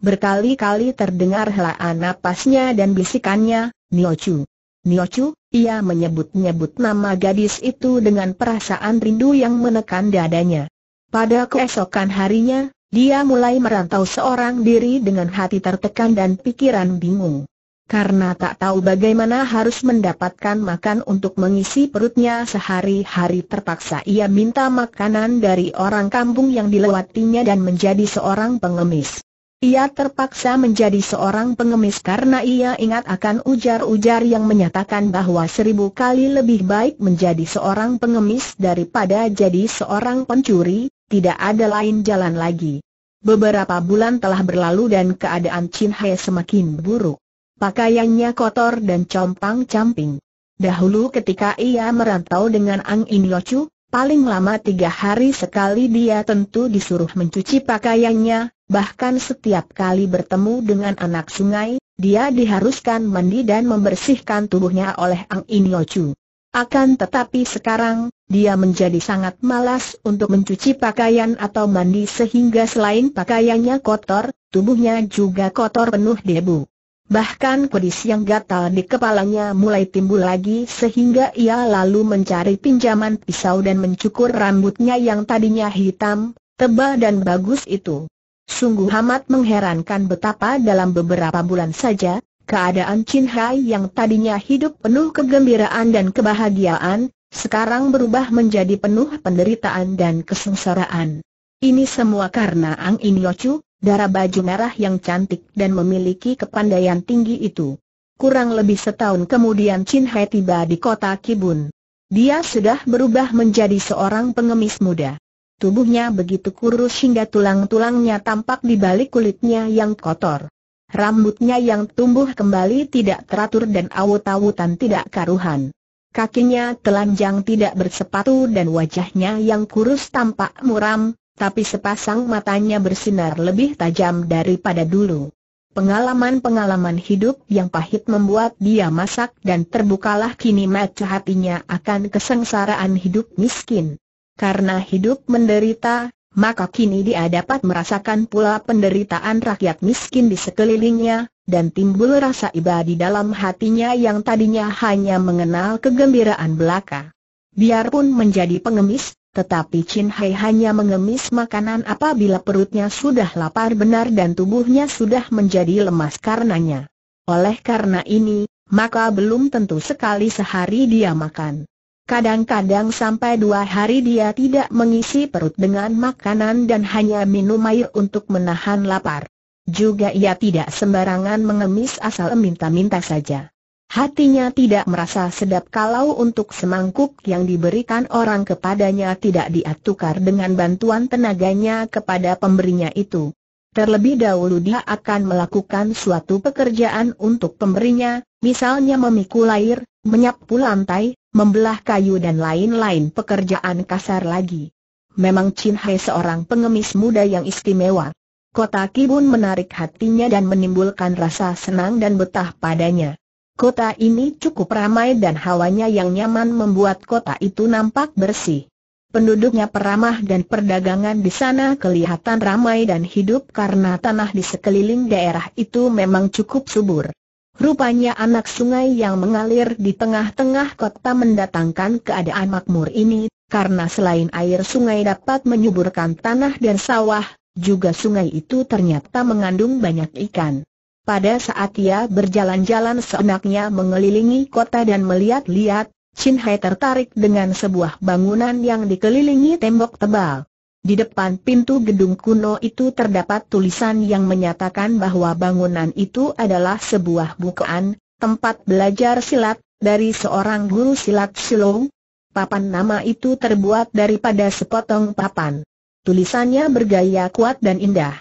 Berkali-kali terdengar helaan napasnya dan bisikannya, Nio Chu. ia menyebut-nyebut nama gadis itu dengan perasaan rindu yang menekan dadanya. Pada keesokan harinya, dia mulai merantau seorang diri dengan hati tertekan dan pikiran bingung. Karena tak tahu bagaimana harus mendapatkan makan untuk mengisi perutnya sehari-hari terpaksa ia minta makanan dari orang kampung yang dilewatinya dan menjadi seorang pengemis. Ia terpaksa menjadi seorang pengemis karena ia ingat akan ujar-ujar yang menyatakan bahwa seribu kali lebih baik menjadi seorang pengemis daripada jadi seorang pencuri, tidak ada lain jalan lagi. Beberapa bulan telah berlalu dan keadaan Chin Hai semakin buruk. Pakaiannya kotor dan compang-camping. Dahulu ketika ia merantau dengan Ang In Chu, paling lama tiga hari sekali dia tentu disuruh mencuci pakaiannya, bahkan setiap kali bertemu dengan anak sungai, dia diharuskan mandi dan membersihkan tubuhnya oleh Ang In Chu. Akan tetapi sekarang, dia menjadi sangat malas untuk mencuci pakaian atau mandi sehingga selain pakaiannya kotor, tubuhnya juga kotor penuh debu. Bahkan kudis yang gatal di kepalanya mulai timbul lagi sehingga ia lalu mencari pinjaman pisau dan mencukur rambutnya yang tadinya hitam, tebal dan bagus itu. Sungguh amat mengherankan betapa dalam beberapa bulan saja, Keadaan Chin Hai yang tadinya hidup penuh kegembiraan dan kebahagiaan, sekarang berubah menjadi penuh penderitaan dan kesengsaraan. Ini semua karena Ang In Yochu, darah baju merah yang cantik dan memiliki kepandaian tinggi itu. Kurang lebih setahun kemudian Chin Hai tiba di kota Kibun. Dia sudah berubah menjadi seorang pengemis muda. Tubuhnya begitu kurus hingga tulang-tulangnya tampak di balik kulitnya yang kotor. Rambutnya yang tumbuh kembali tidak teratur dan awut-awutan tidak karuhan. Kakinya telanjang tidak bersepatu dan wajahnya yang kurus tampak muram, tapi sepasang matanya bersinar lebih tajam daripada dulu. Pengalaman-pengalaman hidup yang pahit membuat dia masak dan terbukalah kini mata hatinya akan kesengsaraan hidup miskin. Karena hidup menderita, maka kini dia dapat merasakan pula penderitaan rakyat miskin di sekelilingnya, dan timbul rasa iba di dalam hatinya yang tadinya hanya mengenal kegembiraan belaka. Biarpun menjadi pengemis, tetapi Chin Hai hanya mengemis makanan apabila perutnya sudah lapar benar dan tubuhnya sudah menjadi lemas karenanya. Oleh karena ini, maka belum tentu sekali sehari dia makan. Kadang-kadang sampai dua hari dia tidak mengisi perut dengan makanan dan hanya minum air untuk menahan lapar. Juga ia tidak sembarangan mengemis asal minta-minta saja. Hatinya tidak merasa sedap kalau untuk semangkuk yang diberikan orang kepadanya tidak diatukar dengan bantuan tenaganya kepada pemberinya itu. Terlebih dahulu dia akan melakukan suatu pekerjaan untuk pemberinya, misalnya memikul air, menyapu lantai, membelah kayu dan lain-lain pekerjaan kasar lagi. Memang Chin Hai seorang pengemis muda yang istimewa. Kota Kibun menarik hatinya dan menimbulkan rasa senang dan betah padanya. Kota ini cukup ramai dan hawanya yang nyaman membuat kota itu nampak bersih. Penduduknya peramah dan perdagangan di sana kelihatan ramai dan hidup karena tanah di sekeliling daerah itu memang cukup subur. Rupanya anak sungai yang mengalir di tengah-tengah kota mendatangkan keadaan makmur ini, karena selain air sungai dapat menyuburkan tanah dan sawah, juga sungai itu ternyata mengandung banyak ikan. Pada saat ia berjalan-jalan seenaknya mengelilingi kota dan melihat-lihat, Chin Hai tertarik dengan sebuah bangunan yang dikelilingi tembok tebal. Di depan pintu gedung kuno itu terdapat tulisan yang menyatakan bahwa bangunan itu adalah sebuah bukaan, tempat belajar silat, dari seorang guru silat Silong. Papan nama itu terbuat daripada sepotong papan. Tulisannya bergaya kuat dan indah.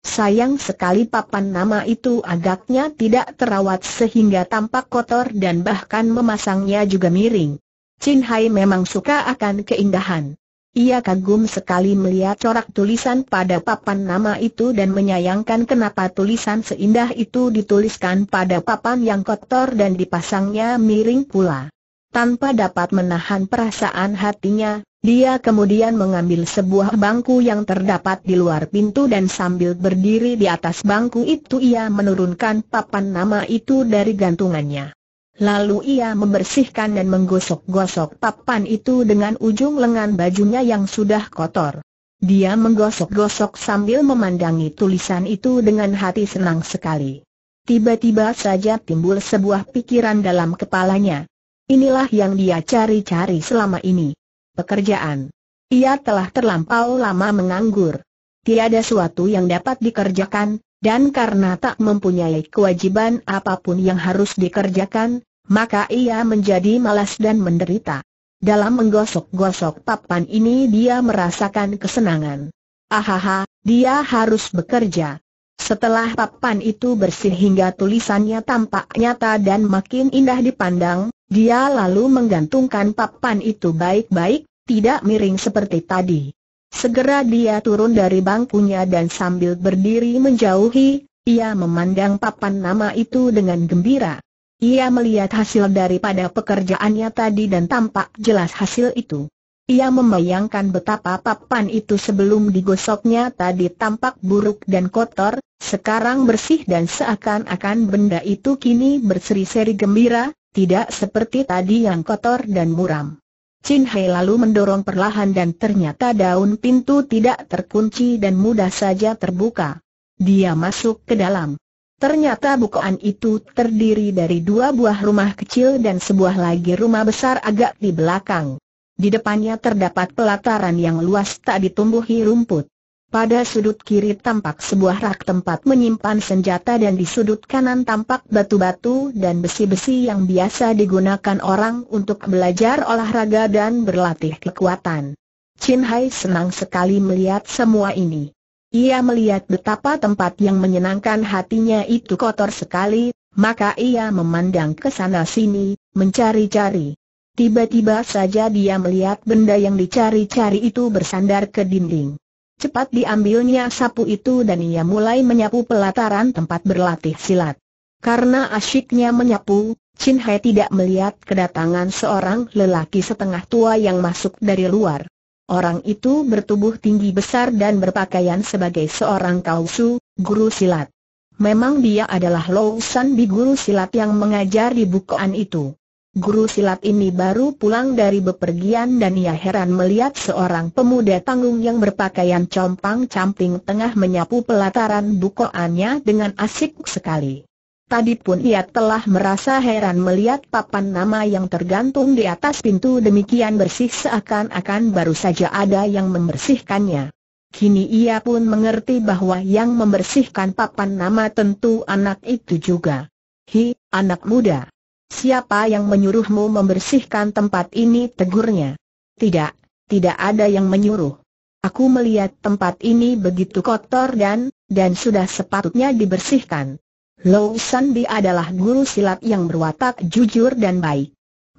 Sayang sekali papan nama itu agaknya tidak terawat sehingga tampak kotor dan bahkan memasangnya juga miring. Chin Hai memang suka akan keindahan. Ia kagum sekali melihat corak tulisan pada papan nama itu dan menyayangkan kenapa tulisan seindah itu dituliskan pada papan yang kotor dan dipasangnya miring pula. Tanpa dapat menahan perasaan hatinya, dia kemudian mengambil sebuah bangku yang terdapat di luar pintu dan sambil berdiri di atas bangku itu ia menurunkan papan nama itu dari gantungannya. Lalu ia membersihkan dan menggosok-gosok papan itu dengan ujung lengan bajunya yang sudah kotor. Dia menggosok-gosok sambil memandangi tulisan itu dengan hati senang sekali. Tiba-tiba saja timbul sebuah pikiran dalam kepalanya. Inilah yang dia cari-cari selama ini. Pekerjaan. Ia telah terlampau lama menganggur. Tiada suatu yang dapat dikerjakan, dan karena tak mempunyai kewajiban apapun yang harus dikerjakan, maka ia menjadi malas dan menderita. Dalam menggosok-gosok papan ini dia merasakan kesenangan. Ahaha, dia harus bekerja. Setelah papan itu bersih hingga tulisannya tampak nyata dan makin indah dipandang, dia lalu menggantungkan papan itu baik-baik, tidak miring seperti tadi. Segera dia turun dari bangkunya dan sambil berdiri menjauhi, ia memandang papan nama itu dengan gembira. Ia melihat hasil daripada pekerjaannya tadi dan tampak jelas hasil itu. Ia membayangkan betapa papan itu sebelum digosoknya tadi tampak buruk dan kotor, sekarang bersih dan seakan-akan benda itu kini berseri-seri gembira, tidak seperti tadi yang kotor dan muram. Chin Hei lalu mendorong perlahan dan ternyata daun pintu tidak terkunci dan mudah saja terbuka. Dia masuk ke dalam. Ternyata bukaan itu terdiri dari dua buah rumah kecil dan sebuah lagi rumah besar agak di belakang. Di depannya terdapat pelataran yang luas tak ditumbuhi rumput. Pada sudut kiri tampak sebuah rak tempat menyimpan senjata dan di sudut kanan tampak batu-batu dan besi-besi yang biasa digunakan orang untuk belajar olahraga dan berlatih kekuatan. Chin Hai senang sekali melihat semua ini. Ia melihat betapa tempat yang menyenangkan hatinya itu kotor sekali, maka ia memandang ke sana sini, mencari-cari. Tiba-tiba saja dia melihat benda yang dicari-cari itu bersandar ke dinding. Cepat diambilnya sapu itu dan ia mulai menyapu pelataran tempat berlatih silat. Karena asyiknya menyapu, Chin Hai tidak melihat kedatangan seorang lelaki setengah tua yang masuk dari luar. Orang itu bertubuh tinggi besar dan berpakaian sebagai seorang kausu, guru silat. Memang dia adalah Lou San Bi guru silat yang mengajar di bukaan itu. Guru silat ini baru pulang dari bepergian dan ia heran melihat seorang pemuda tanggung yang berpakaian compang-camping tengah menyapu pelataran bukoannya dengan asik sekali. Tadi pun ia telah merasa heran melihat papan nama yang tergantung di atas pintu demikian bersih seakan-akan baru saja ada yang membersihkannya. Kini ia pun mengerti bahwa yang membersihkan papan nama tentu anak itu juga. Hi, anak muda. Siapa yang menyuruhmu membersihkan tempat ini? Tegurnya. Tidak, tidak ada yang menyuruh. Aku melihat tempat ini begitu kotor dan, dan sudah sepatutnya dibersihkan. Lou Sanbi adalah guru silat yang berwatak jujur dan baik.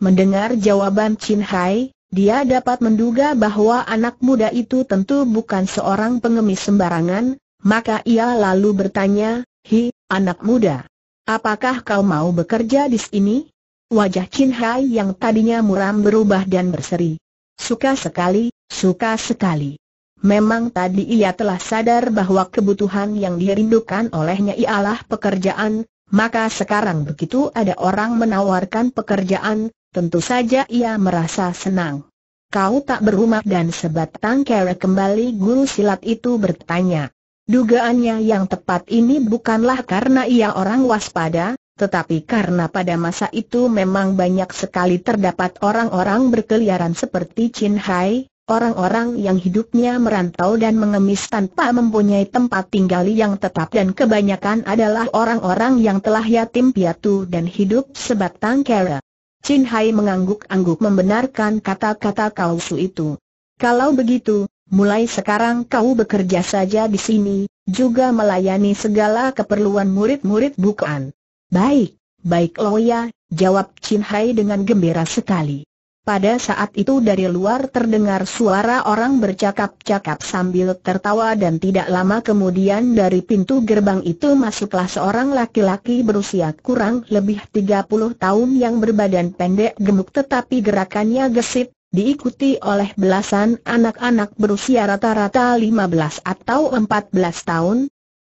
Mendengar jawaban Chin Hai, dia dapat menduga bahwa anak muda itu tentu bukan seorang pengemis sembarangan, maka ia lalu bertanya, Hi, anak muda, Apakah kau mau bekerja di sini? Wajah Chin Hai yang tadinya muram berubah dan berseri. Suka sekali, suka sekali. Memang tadi ia telah sadar bahwa kebutuhan yang dirindukan olehnya ialah pekerjaan, maka sekarang begitu ada orang menawarkan pekerjaan, tentu saja ia merasa senang. Kau tak berumah dan sebatang kera kembali guru silat itu bertanya. Dugaannya yang tepat ini bukanlah karena ia orang waspada, tetapi karena pada masa itu memang banyak sekali terdapat orang-orang berkeliaran seperti Chin Hai, orang-orang yang hidupnya merantau dan mengemis tanpa mempunyai tempat tinggal yang tetap dan kebanyakan adalah orang-orang yang telah yatim piatu dan hidup sebatang kara. Chin Hai mengangguk-angguk membenarkan kata-kata Kausu itu. Kalau begitu, Mulai sekarang kau bekerja saja di sini, juga melayani segala keperluan murid-murid bukan. Baik, baik Loya, jawab Chin Hai dengan gembira sekali. Pada saat itu dari luar terdengar suara orang bercakap-cakap sambil tertawa dan tidak lama kemudian dari pintu gerbang itu masuklah seorang laki-laki berusia kurang lebih 30 tahun yang berbadan pendek gemuk tetapi gerakannya gesit, diikuti oleh belasan anak-anak berusia rata-rata 15 atau 14 tahun.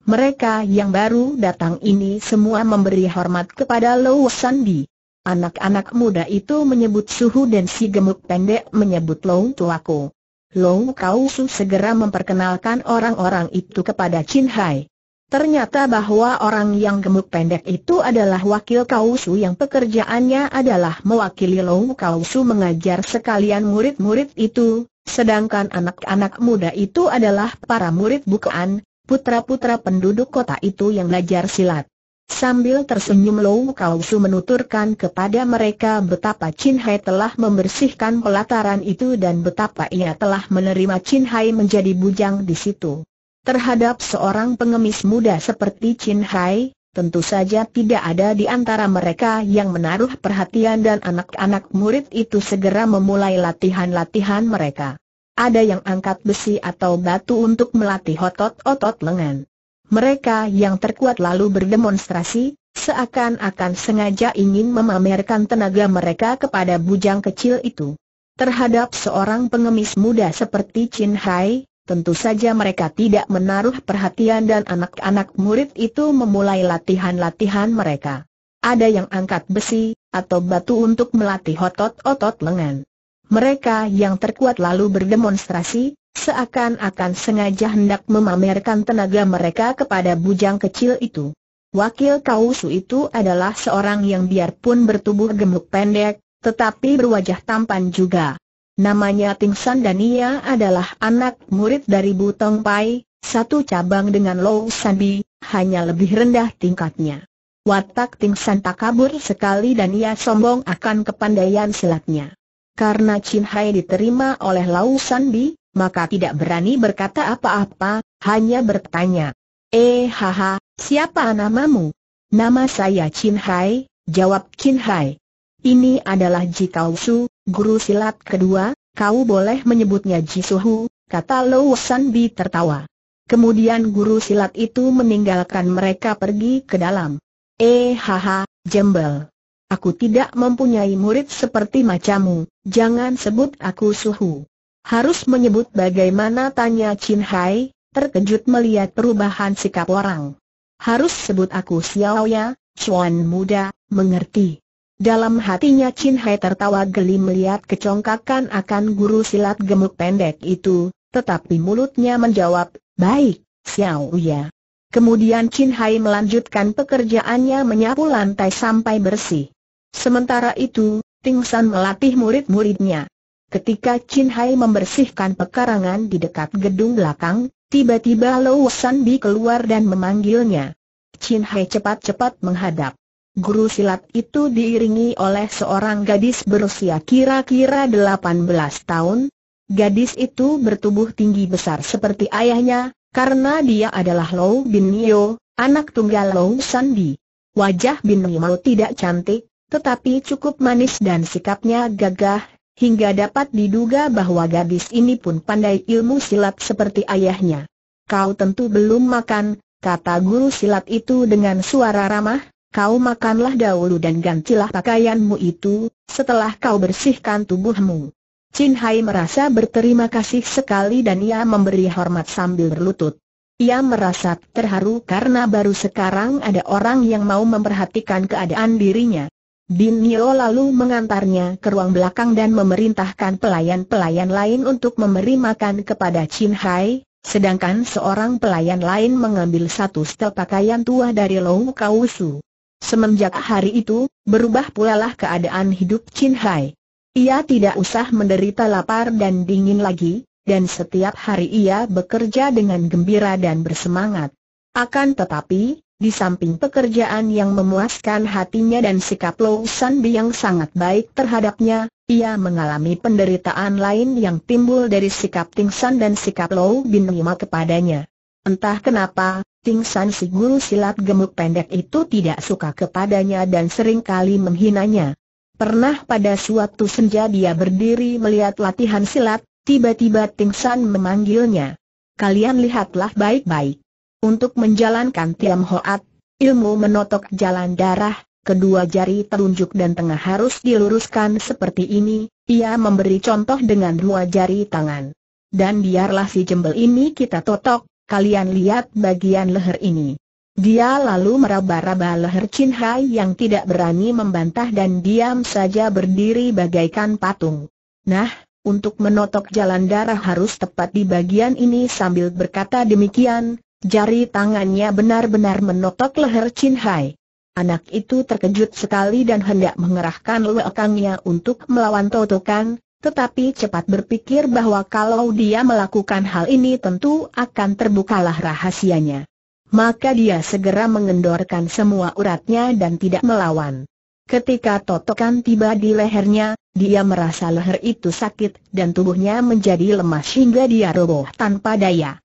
Mereka yang baru datang ini semua memberi hormat kepada Low Sandi. Anak-anak muda itu menyebut Suhu dan si gemuk pendek menyebut Lo Tuaku. Long Kausu segera memperkenalkan orang-orang itu kepada Chin Hai. Ternyata bahwa orang yang gemuk pendek itu adalah wakil Kausu yang pekerjaannya adalah mewakili Lou Kausu mengajar sekalian murid-murid itu, sedangkan anak-anak muda itu adalah para murid bukaan, putra-putra penduduk kota itu yang belajar silat. Sambil tersenyum Lou Kausu menuturkan kepada mereka betapa Chin Hai telah membersihkan pelataran itu dan betapa ia telah menerima Chin Hai menjadi bujang di situ. Terhadap seorang pengemis muda seperti Chin Hai, tentu saja tidak ada di antara mereka yang menaruh perhatian dan anak-anak murid itu segera memulai latihan-latihan mereka. Ada yang angkat besi atau batu untuk melatih otot-otot lengan. Mereka yang terkuat lalu berdemonstrasi, seakan-akan sengaja ingin memamerkan tenaga mereka kepada bujang kecil itu. Terhadap seorang pengemis muda seperti Chin Hai, Tentu saja mereka tidak menaruh perhatian dan anak-anak murid itu memulai latihan-latihan mereka. Ada yang angkat besi, atau batu untuk melatih otot-otot lengan. Mereka yang terkuat lalu berdemonstrasi, seakan-akan sengaja hendak memamerkan tenaga mereka kepada bujang kecil itu. Wakil Kausu itu adalah seorang yang biarpun bertubuh gemuk pendek, tetapi berwajah tampan juga. Namanya Tingsan dan ia adalah anak murid dari Butong Pai, satu cabang dengan San Sanbi, hanya lebih rendah tingkatnya. Watak Tingsan tak kabur sekali dan ia sombong akan kepandaian silatnya. Karena Chin Hai diterima oleh Lau Sanbi, maka tidak berani berkata apa-apa, hanya bertanya. Eh haha, siapa namamu? Nama saya Chin Hai, jawab Chin Hai. Ini adalah Ji Kau Su, guru silat kedua, kau boleh menyebutnya Ji Hu, kata Lo San Bi tertawa. Kemudian guru silat itu meninggalkan mereka pergi ke dalam. Eh haha, jembel. Aku tidak mempunyai murid seperti macamu, jangan sebut aku Suhu. Harus menyebut bagaimana tanya Chin Hai, terkejut melihat perubahan sikap orang. Harus sebut aku Xiao Ya, Chuan muda, mengerti. Dalam hatinya Chin Hai tertawa geli melihat kecongkakan akan guru silat gemuk pendek itu, tetapi mulutnya menjawab, baik, Xiao Ya. Kemudian Chin Hai melanjutkan pekerjaannya menyapu lantai sampai bersih. Sementara itu, Ting San melatih murid-muridnya. Ketika Chin Hai membersihkan pekarangan di dekat gedung belakang, tiba-tiba Lou San Bi keluar dan memanggilnya. Chin Hai cepat-cepat menghadap. Guru silat itu diiringi oleh seorang gadis berusia kira-kira 18 tahun. Gadis itu bertubuh tinggi besar seperti ayahnya, karena dia adalah Lou Bin anak tunggal Lou Sandi. Wajah Bin tidak cantik, tetapi cukup manis dan sikapnya gagah, hingga dapat diduga bahwa gadis ini pun pandai ilmu silat seperti ayahnya. Kau tentu belum makan, kata guru silat itu dengan suara ramah, kau makanlah dahulu dan gantilah pakaianmu itu, setelah kau bersihkan tubuhmu. Chin Hai merasa berterima kasih sekali dan ia memberi hormat sambil berlutut. Ia merasa terharu karena baru sekarang ada orang yang mau memperhatikan keadaan dirinya. Bin Nio lalu mengantarnya ke ruang belakang dan memerintahkan pelayan-pelayan lain untuk memberi makan kepada Chin Hai, sedangkan seorang pelayan lain mengambil satu setel pakaian tua dari Lou Kausu. Semenjak hari itu, berubah pula keadaan hidup Chin Hai. Ia tidak usah menderita lapar dan dingin lagi, dan setiap hari ia bekerja dengan gembira dan bersemangat. Akan tetapi, di samping pekerjaan yang memuaskan hatinya dan sikap Lou San Bi yang sangat baik terhadapnya, ia mengalami penderitaan lain yang timbul dari sikap Ting San dan sikap Lou Bin Lima kepadanya. Entah kenapa, Ting San si guru silat gemuk pendek itu tidak suka kepadanya dan sering kali menghinanya. Pernah pada suatu senja dia berdiri melihat latihan silat, tiba-tiba Ting San memanggilnya. Kalian lihatlah baik-baik. Untuk menjalankan Tiam Hoat, ilmu menotok jalan darah, kedua jari telunjuk dan tengah harus diluruskan seperti ini, ia memberi contoh dengan dua jari tangan. Dan biarlah si jembel ini kita totok, Kalian lihat bagian leher ini. Dia lalu meraba-raba leher Chin Hai yang tidak berani membantah dan diam saja berdiri bagaikan patung. Nah, untuk menotok jalan darah harus tepat di bagian ini sambil berkata demikian, jari tangannya benar-benar menotok leher Chin Hai. Anak itu terkejut sekali dan hendak mengerahkan lekangnya untuk melawan totokan, tetapi cepat berpikir bahwa kalau dia melakukan hal ini tentu akan terbukalah rahasianya. Maka dia segera mengendorkan semua uratnya dan tidak melawan. Ketika totokan tiba di lehernya, dia merasa leher itu sakit dan tubuhnya menjadi lemas hingga dia roboh tanpa daya.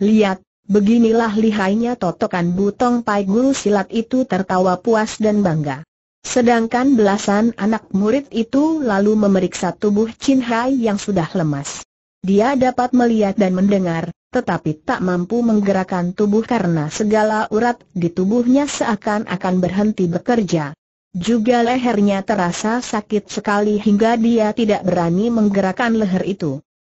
Lihat, beginilah lihainya totokan butong pai guru silat itu tertawa puas dan bangga. Sedangkan belasan anak murid itu lalu memeriksa tubuh Chin Hai yang sudah lemas. Dia dapat melihat dan mendengar, tetapi tak mampu menggerakkan tubuh karena segala urat di tubuhnya seakan-akan berhenti bekerja. Juga lehernya terasa sakit sekali hingga dia tidak berani menggerakkan leher itu.